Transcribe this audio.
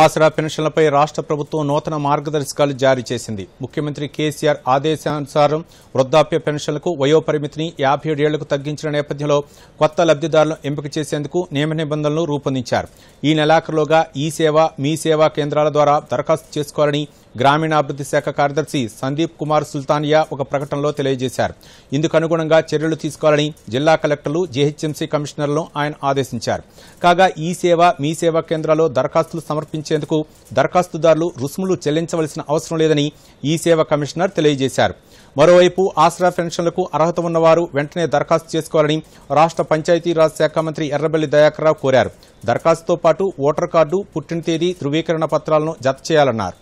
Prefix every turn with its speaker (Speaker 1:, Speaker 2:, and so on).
Speaker 1: ఆసరా పెన్షన్లపై రాష్ట్ర ప్రభుత్వం నూతన మార్గదర్శకాలు జారీ చేసింది ముఖ్యమంత్రి కేసీఆర్ ఆదేశానుసారం వృద్ధాప్య పెన్షన్లకు వయోపరిమితిని యాభై ఏడేళ్లకు తగ్గించిన నేపథ్యంలో కొత్త లబ్దిదారులను ఎంపిక చేసేందుకు నియమ నిబంధనలు రూపొందించారు ఈ నెలాఖరులోగా ఈ సేవ మీ సేవా కేంద్రాల ద్వారా దరఖాస్తు చేసుకోవాలని గ్రామీణాభివృద్ది శాఖ కార్యదర్శి సందీప్ కుమార్ సుల్తానియా ఒక ప్రకటనలో తెలియజేశారు ఇందుకు అనుగుణంగా చర్యలు తీసుకోవాలని జిల్లా కలెక్టర్లు జీహెచ్ఎంసీ కమిషనర్లను ఆయన ఆదేశించారు కాగా ఈ సేవ మీ సేవా కేంద్రాల్లో దరఖాస్తులు సమర్పించేందుకు దరఖాస్తుదారులు రుసుములు చెల్లించవలసిన అవసరం లేదని ఈ సేవ కమిషనర్ తెలియజేశారు మరోవైపు ఆసరా పెన్షన్లకు అర్హత ఉన్నవారు వెంటనే దరఖాస్తు చేసుకోవాలని రాష్ట్ర పంచాయతీరాజ్ శాఖ మంత్రి ఎర్రబెల్లి రావు కోరారు దరఖాస్తుతో పాటు ఓటర్ కార్డు పుట్టిన తేదీ ధృవీకరణ పత్రాలను జత చేయాలన్నారు